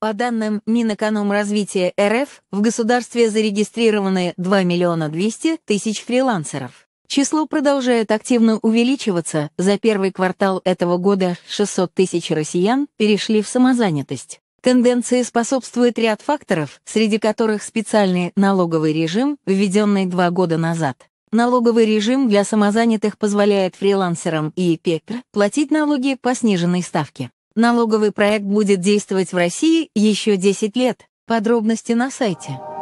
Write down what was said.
По данным Минэкономразвития РФ, в государстве зарегистрированы 2 миллиона 200 тысяч фрилансеров. Число продолжает активно увеличиваться, за первый квартал этого года 600 тысяч россиян перешли в самозанятость. Тенденции способствует ряд факторов, среди которых специальный налоговый режим, введенный два года назад. Налоговый режим для самозанятых позволяет фрилансерам и ПЕКР платить налоги по сниженной ставке. Налоговый проект будет действовать в России еще 10 лет. Подробности на сайте.